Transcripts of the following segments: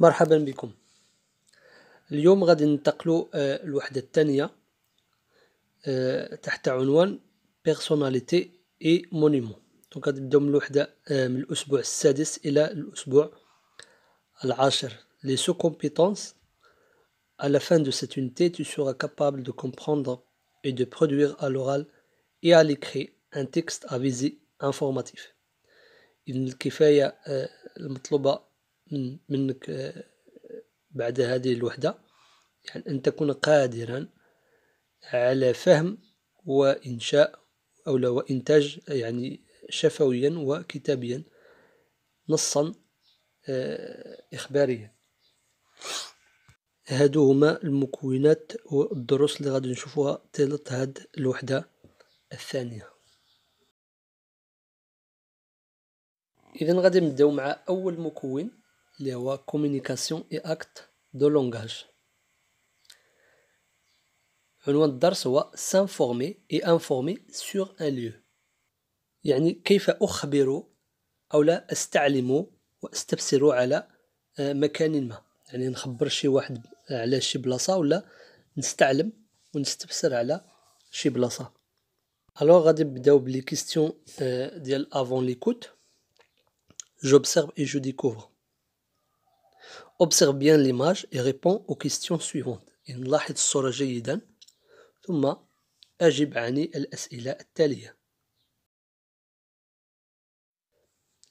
مرحبا بكم اليوم غادي ننتقلوا الوحده آه، الثانيه آه، تحت عنوان بيرسوناليتي اي مونيمون دونك غادي نبداو من الوحده آه، من الاسبوع السادس الى الاسبوع العاشر لي سو كومبيتونس à la fin de cette unité tu seras capable de comprendre et de produire à l'oral et à l'écrit un texte à visée informatif. إذن الكفاية المطلوبة من منك آه، بعد هذه الوحدة يعني أن تكون قادرا على فهم وإنشاء أو وإنتاج يعني شفويا وكتابيا نصا آه، إخباريا هادو هما المكونات والدروس اللي غادي نشوفوها طيلة هاد الوحدة الثانية إذا غادي نبداو مع أول مكون اللي هو كومينيكاسيون اي اكت دو لونغاج عنوان الدرس هو سانفورمي اي انفورمي سور ان ليو يعني كيف اخبر او لا استعلم واستبصر على مكان ما يعني نخبر شي واحد على شي بلاصه ولا نستعلم ونستبصر على شي بلاصه الوغ غادي نبداو بلي كيستيون ديال افون ليكوت جوبسيرف اي جو ديكوفر observe bien l'image et réponds aux questions suivantes.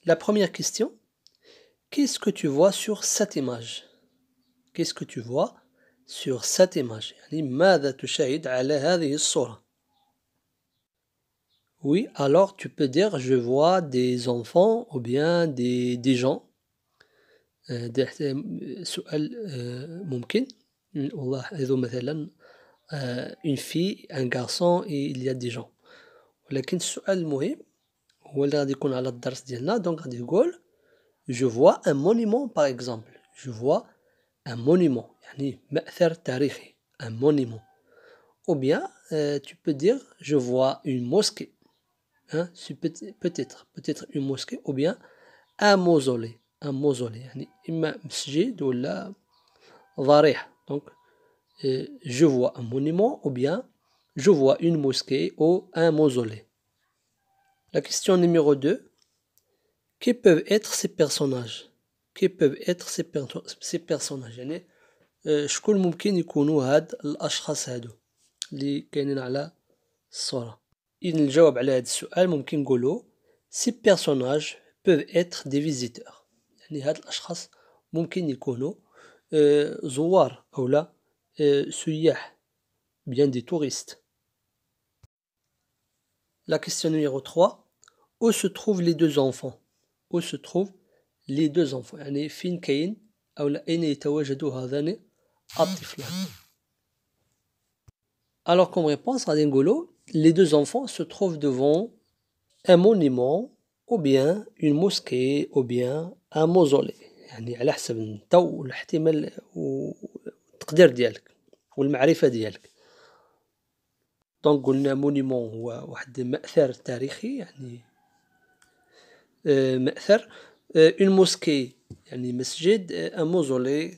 La première question, qu'est-ce que tu vois sur cette image Qu'est-ce que tu vois sur cette image Oui, alors tu peux dire je vois des enfants ou bien des, des gens ده سؤال ممكن والله مثلا une fille un garçon et il y a des gens le السؤال المهم هو اللي غادي يكون على الدرس ديالنا دونك غادي يقول je vois un monument par exemple je vois un monument يعني un monument ou bien tu peux dire je vois une mosquée hein peut-être peut-être une mosquée ou bien un mausolée un mausolée يعني إما مسجد ولا ضريح donc euh, je vois un monument ou bien je vois une mosquée ou un mausolée la question numéro 2 qui peuvent être ces personnages qui peuvent être ces, perso ces personnages يعني شكون ممكن يكونوا هاد الاشخاص هادو اللي كاينين على الصوره اذا الجواب على هذا السؤال ممكن نقولوا ces personnages peuvent être des visiteurs يعني bien des touristes. La question numéro 3, où se trouvent les deux enfants Où se trouvent les deux enfants Alors comme réponse, l'ingolo, les deux enfants se trouvent devant un monument ou bien une mosquée ou bien موزولي يعني على حسب انت والاحتمال والتقدير ديالك والمعرفه ديالك دونك قلنا مونيمون هو واحد مأثر تاريخي يعني آه، مأثر اون آه، موسكي يعني مسجد ان آه، موزولي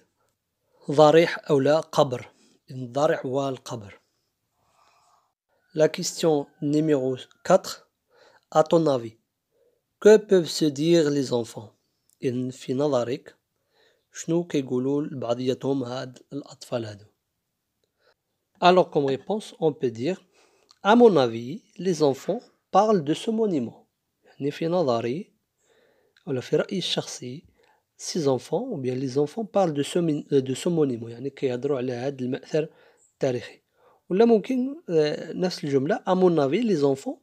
ضريح او لا قبر الضريح هو القبر لا كيستيون نيميرو 4. ا تون افي كو peuvent se dire les enfants إن في نظرك شنو كيقولوا لبعضياتهم هاد الأطفال هادو Alors comme réponse, on peut dire À mon avis, les enfants parlent de ce monument. يعني في ou ولا في رأيي الشخصي ces enfants ou bien les enfants parlent de ce, euh, de ce monument يعني ala had هذا المأثر Ou la moukin, نفس l'jumla, à mon avis les enfants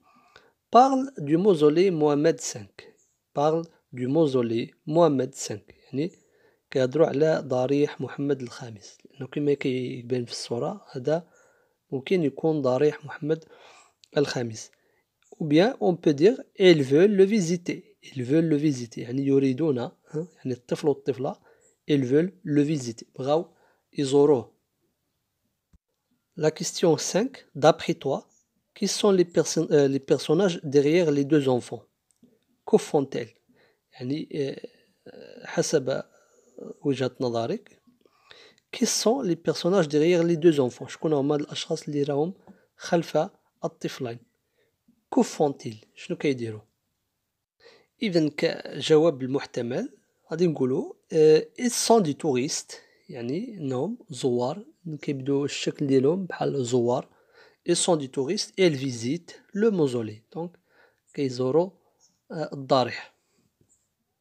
parlent du mausolée Mohamed V parlent du mausolée Mohamed V يعني كيهضروا على ضريح محمد الخامس لانه كما كيبان في الصوره هذا ممكن يكون ضريح محمد الخامس ou bien on peut dire ils veulent le visiter ils veulent le visiter يعني يريدون يعني الطفل والطفله ils veulent le visiter بغاو يزوروه La question 5, d'après toi, qui sont les, euh, les personnages derrière les deux enfants Que font-elles يعني آه، حسب وجهه نظرك كي سون لي بيرسوناج ديغيغ لي دو زونفون شكون هما الاشخاص اللي راهم خلف الطفلين كوفونتيل شنو كيديروا اذا كجواب المحتمل غادي نقولوا اي سون دي توريست يعني انهم زوار كيبدو الشكل ديالهم بحال زوار اي سون دي توريست اي فيزيت لو موزولي دونك كيزوروا آه، الضريح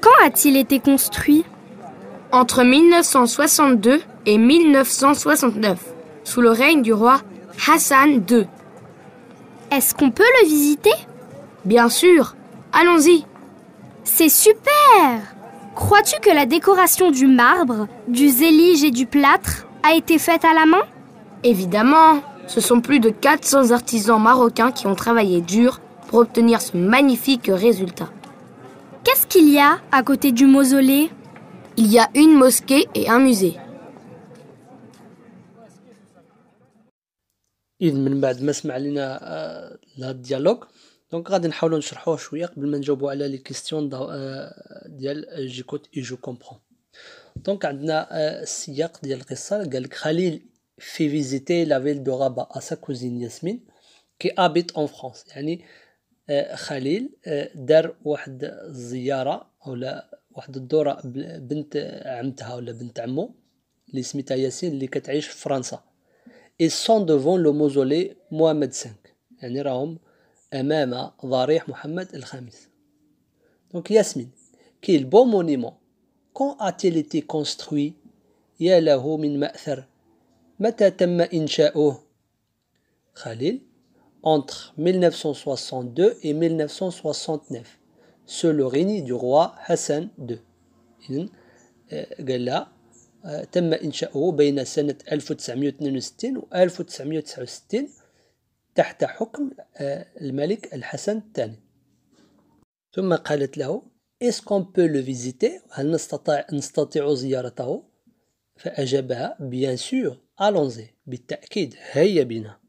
Quand a-t-il été construit Entre 1962 et 1969, sous le règne du roi Hassan II. Est-ce qu'on peut le visiter Bien sûr, allons-y. C'est super Crois-tu que la décoration du marbre, du zélige et du plâtre a été faite à la main Évidemment, ce sont plus de 400 artisans marocains qui ont travaillé dur pour obtenir ce magnifique résultat. Qu'est-ce qu'il y a à côté du mausolée Il y a une mosquée et un musée. إذا من بعد ما سمع لنا هذا الديالوغ دونك غادي نحاولوا نشرحوه شويه قبل ما نجاوبوا على لي كيستيون ديال جيكوت اي جو كومبرون دونك عندنا السياق ديال القصه قال لك خليل في فيزيتي لا فيل دو غابا ا سا كوزين ياسمين كي ابيت اون فرانس يعني آه، خليل آه، دار واحد الزياره ولا واحد الدوره بنت عمتها ولا بنت عمو اللي سميتها ياسين اللي كتعيش في فرنسا اي سون دوفون لو موزولي محمد 5 يعني راهم امام ضريح محمد الخامس دونك ياسمين كي البو مونيمون كون اتيليتي كونستروي يا له من ماثر متى تم انشاؤه خليل entre 1962 et 1969 sous le règne du roi Hassan II. إذن euh, قال لها euh, تم إنشاؤه بين سنة 1962 و 1969 تحت حكم euh, الملك الحسن الثاني ثم قالت له Est-ce qu'on peut le visiter هل نستطيع, نستطيع زيارته فأجابها Bien sûr allons-y بالتأكيد هيا بنا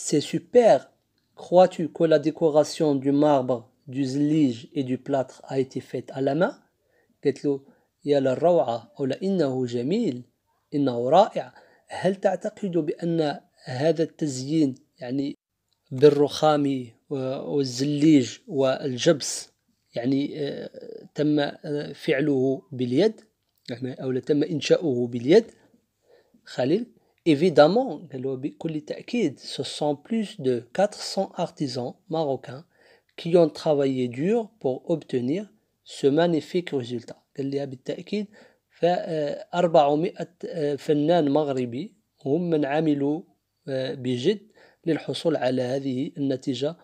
C'est super Crois-tu que la décoration du marbre, du zlige et du plâtre a été faite à la main قالت يا للروعة أو لإنه جميل إنه رائع هل تعتقد بأن هذا التزيين يعني بالرخام والزليج والجبس يعني آه، تم آه، فعله باليد يعني، أو تم إنشاؤه باليد خليل Évidemment, ce sont plus de 400 artisans marocains qui ont travaillé dur pour obtenir ce magnifique résultat. بالتأكيد ف 400 آه، آه، فنان مغربي هم من عملوا آه، بجد للحصول على هذه النتيجة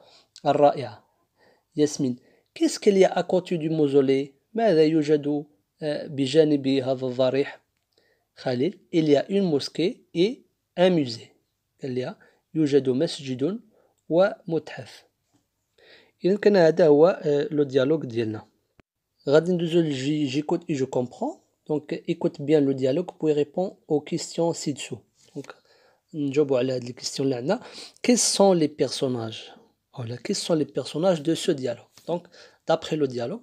الرائعة ياسمين كيس كليا أكوتي دي موزولي ماذا يوجد بجانب هذا الضريح Khalil, il y a une mosquée et un musée. Il y a Yujadu Masjidun wa Mouthaf. Il y a euh, le dialogue d'Yelna. Radin j'écoute et je comprends. Donc écoute bien le dialogue pour répondre aux questions ci-dessous. Donc, les questions là Quels sont les personnages voilà, Quels sont les personnages de ce dialogue Donc, d'après le dialogue,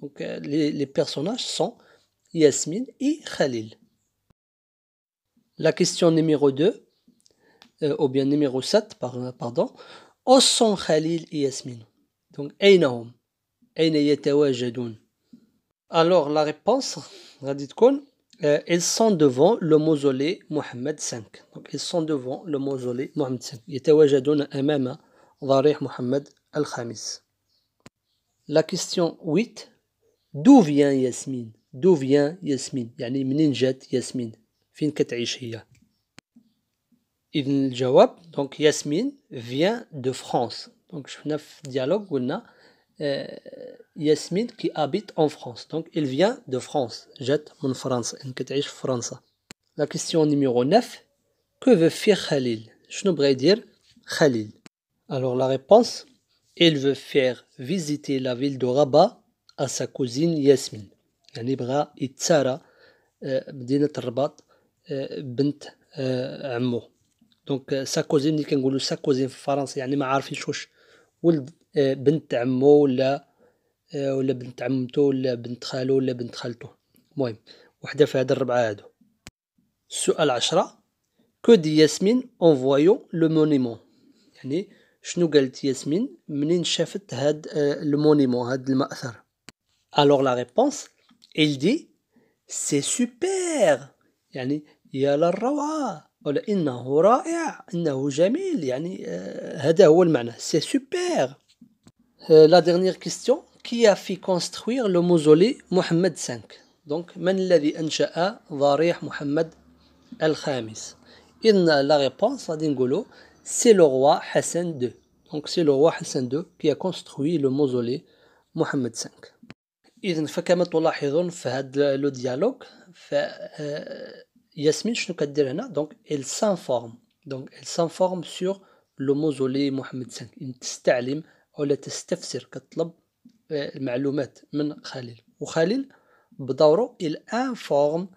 donc, euh, les, les personnages sont. Yasmine et Khalil. La question numéro 2, euh, ou bien numéro 7, pardon. Où sont Khalil et Yasmine Donc, hum? Alors, la réponse, euh, ils sont devant le mausolée Mohamed V. Donc, ils sont devant le mausolée Mohamed V. devant le mausolée Mohamed V. La question 8. D'où vient Yasmine d'où vient Yasmine يعني منين جات ياسمين فين كتعيش هي إذن الجواب دونك ياسمين vient de France donc شفنا في الديالوج قلنا Yasmine qui habite en France donc il vient de France جات من فرنسا إن كتعيش في فرنسا la question numéro 9 que veut faire Khalil شنو بغا dire Khalil alors la réponse il veut faire visiter la ville de Rabat à sa cousine Yasmine يعني بغى يتسارى آه، مدينة الرباط آه، بنت آه، عمو دونك ساكوزين ملي كنقولو ساكوزين في فرنسا يعني ما عارفينش واش ولد بنت عمو ولا ولا بنت عمته ولا بنت خالو ولا بنت خالته المهم وحده في هاد الربعه هادو السؤال عشرة كو دي ياسمين اون فوايو لو مونيمون يعني شنو قالت ياسمين منين شافت هاد المونيمون هاد المأثر الوغ لا ريبونس il dit, c'est super. يعني يا للروعة ولا إنه رائع إنه جميل يعني هذا هو المعنى c'est super euh, la dernière question qui a fait construire le mausolée Mohammed V donc من الذي أنشأ ضريح محمد الخامس إن la réponse à نقولوا c'est le roi Hassan II donc c'est le roi Hassan II qui a construit le mausolée Mohammed V اذا فكما تلاحظون في هذا لو ديالوغ ف آه، ياسمين شنو كدير هنا دونك سان فورم دونك سان فورم سور لو موزولي محمد سان ان تستعلم ولا تستفسر كطلب آه، المعلومات من خليل وخليل بدوره ال انفورم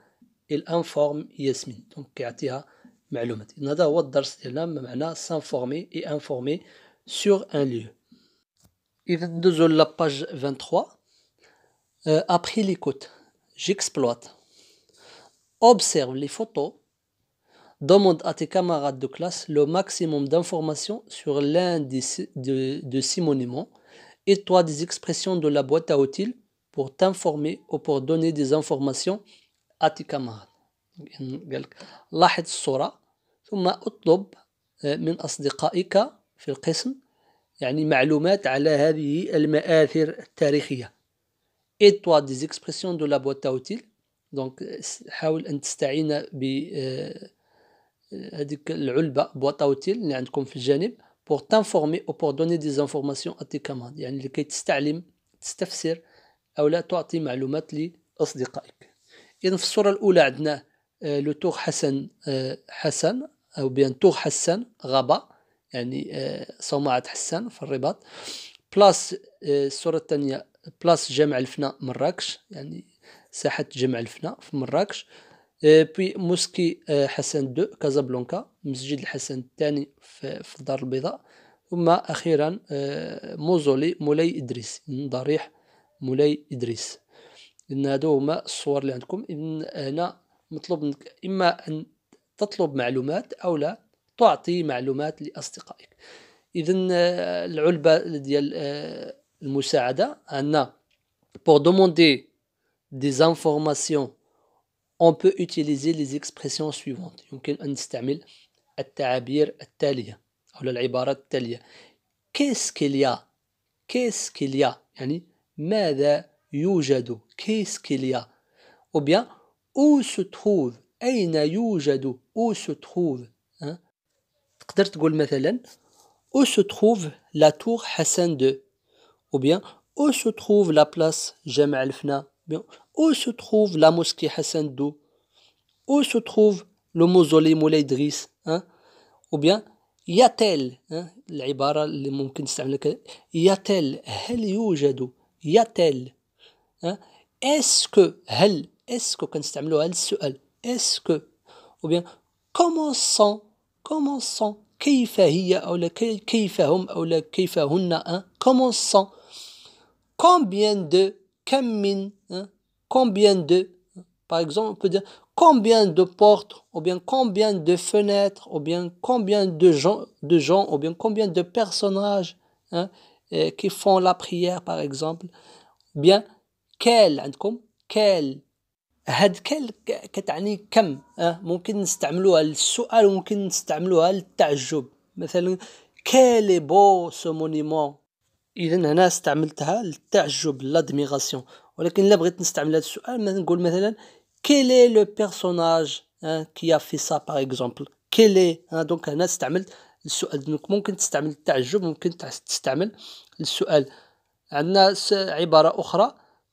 ال انفورم ياسمين دونك كيعطيها معلومات إذن هذا هو الدرس ديالنا بمعنى s'informer اي انفورمي سور ان ليو إذا ندوزو لاباج 23 Euh, après l'écoute, j'exploite. Observe les photos. Demande à tes camarades de classe le maximum d'informations sur l'un de, de, ces monuments et toi des expressions de la boîte à outils pour t'informer ou pour donner des informations à tes camarades. et toi des expressions de la boîte à outils دونك حاول ان تستعين ب هذيك العلبه بوطا اوتيل اللي عندكم في الجانب t'informer تانفورمي او donner دوني دي زانفورماسيون اتي commandes يعني لكي تستعلم تستفسر او لا تعطي معلومات لاصدقائك اذا في الصوره الاولى عندنا لو تور حسن حسن او بيان تور حسن غابه يعني صومعه حسن في الرباط بلاس آه، الصورة الثانية بلاس جامع الفناء مراكش يعني ساحة جامع الفناء في مراكش آه، بي موسكي آه، حسن دو كازابلونكا مسجد الحسن الثاني في الدار البيضاء ثم أخيرا موزولي مولاي إدريس ضريح مولاي إدريس إن هادو هما الصور اللي عندكم إن هنا مطلوب منك إما أن تطلب معلومات أو لا تعطي معلومات لأصدقائك اذا العلبه ديال المساعده عندنا pour demander des informations on peut utiliser les expressions suivantes يمكن ان نستعمل التعابير التاليه او العبارات التاليه qu'est-ce qu'il y a qu'est-ce qu'il y a يعني ماذا يوجد qu'est-ce qu'il y a ou bien où se trouve أين يوجد où se trouve تقدر تقول مثلا où se trouve la tour Hassan II Ou bien, où se trouve la place Jam al-Fna Où se trouve la mosquée Hassan II Où se trouve le mausolée Moulay Driss hein Ou bien, y a-t-elle العبارة اللي ممكن y a-t-elle y a-t-elle hein? est-ce que elle est-ce que elle se est-ce que ou bien commençons sont comment sont, combien de, combien de, par exemple, on peut dire combien de portes, ou bien combien de fenêtres, ou bien combien de gens, de gens ou bien combien de personnages hein, euh, qui font la prière, par exemple. Bien, quel, quel, هاد كال كتعني كم آه، ممكن نستعملوها للسؤال وممكن نستعملوها للتعجب مثلا كالي بو سو مونيمون اذا هنا استعملتها للتعجب لادميغاسيون ولكن الا بغيت نستعمل هذا السؤال مثلا نقول مثلا كيلي لو بيرسوناج كي في سا باغ اكزومبل كيلي دونك هنا استعملت السؤال دونك ممكن تستعمل التعجب ممكن تستعمل السؤال عندنا عباره اخرى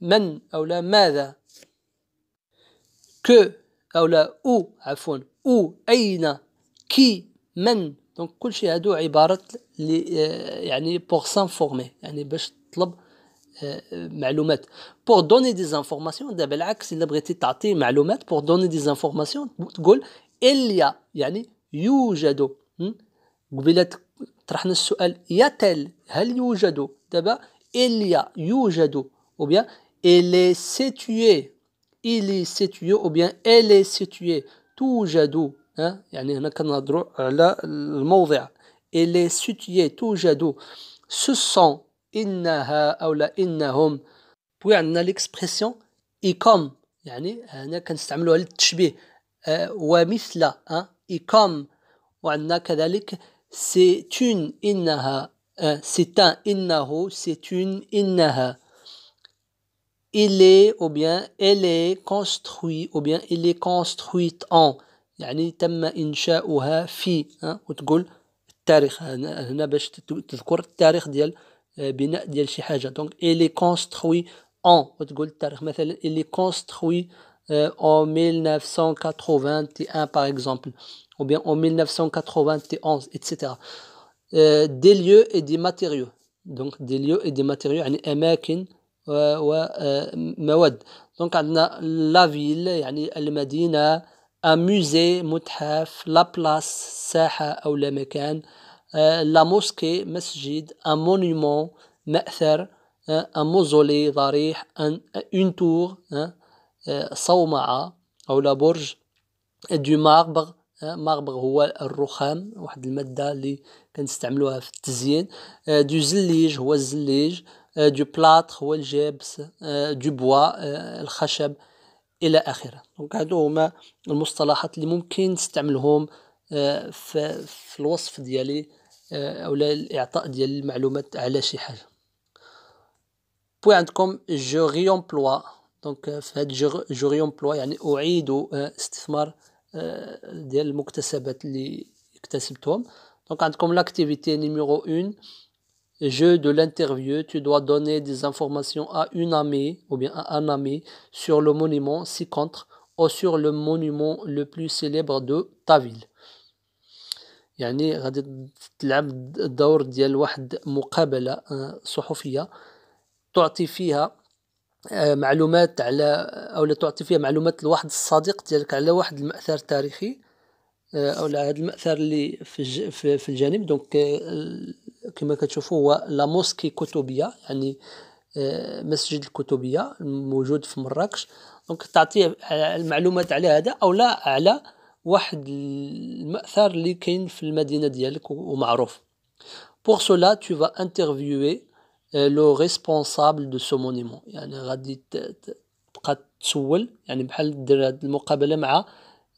من أو لا ماذا ك أو لا أو عفوا أو أين كي من دونك كل شيء هادو عبارة لي آه، يعني بور سانفورمي يعني باش تطلب آه، معلومات بور دوني دي زانفورماسيون دابا العكس الا بغيتي تعطي معلومات بور دوني دي زانفورماسيون تقول إليا يعني يوجد قبيله طرحنا السؤال يتل هل يوجد دابا إليا يوجد وبيا Il est situé, il est situé ou bien elle est située, tout ها يعني هنا كنهضروا على elle est située توجد ce sont انها او لا انهم بوي عندنا ليكسبرسيون اي يعني وعندنا كذلك il est ou bien elle est construit ou bien il est construite en يعني تم انشاؤها في ها وتقول التاريخ هنا باش تذكر التاريخ ديال بناء ديال شي حاجه دونك est construit en, وتقول التاريخ مثلا est construit euh, en 1981 par exemple ou bien en 1991 etc euh, des lieux et des matériaux donc des lieux et des matériaux يعني اماكن ومواد آه، دونك عندنا لا فيل يعني المدينة ان موزي متحف لا بلاس ساحة أو لا مكان آه، لا موسكي مسجد ان مونيمون مأثر ان آه، موزولي ضريح ان اون تور صومعة أو لا برج دو ماربر ماربر هو الرخام واحد المادة اللي كنستعملوها في التزيين دو زليج هو الزليج دو بلاطخ الجبس دو بوا الخشب الى اخره دونك هادو هما المصطلحات اللي ممكن نستعملهم آه، في, في الوصف ديالي آه، او الاعطاء ديال المعلومات على شي حاجه بوي عندكم جو ريومبلوا دونك في هاد جو ريومبلوا يعني اعيد آه، استثمار ديال المكتسبات اللي اكتسبتهم دونك عندكم لاكتيفيتي نيميرو 1 jeu de l'interview, tu dois donner des informations à une amie ou bien à un ami sur le monument si contre ou sur le monument le plus célèbre de ta ville. يعني غادي كما كتشوفوا هو لا موسكي كتبيه يعني آه، مسجد الكتبيه موجود في مراكش دونك تعطي المعلومات على هذا او لا على واحد المأثر اللي كاين في المدينه ديالك ومعروف بور سولا tu vas interviewer لو ريسبونسابل دو سو مونيمون يعني غادي تبقى تسول يعني بحال دير هاد المقابله مع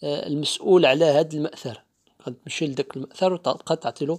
آه، المسؤول على هاد المأثر غتمشي لذاك المأثر وتبقى تعطي له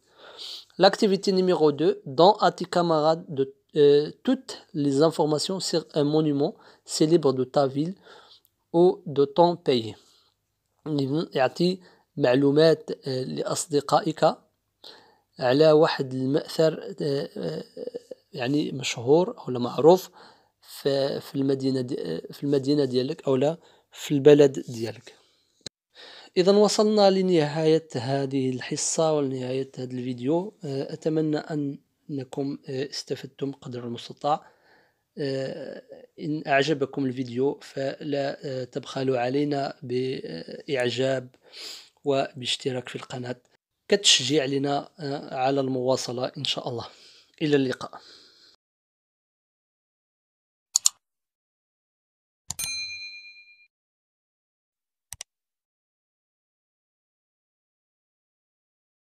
L'activité numéro 2, don à tes camarades de, euh, toutes les informations sur un monument célèbre de ta ville ou de ton pays. يعطي معلومات لأصدقائك على واحد المأثر يعني مشهور أو معروف في المدينة في المدينة ديالك أو لا في البلد ديالك إذا وصلنا لنهاية هذه الحصة ولنهاية هذا الفيديو آه، أتمنى أن أنكم آه، استفدتم قدر المستطاع آه، إن أعجبكم الفيديو فلا تبخلوا علينا بإعجاب وباشتراك في القناة كتشجيع لنا على المواصلة إن شاء الله إلى اللقاء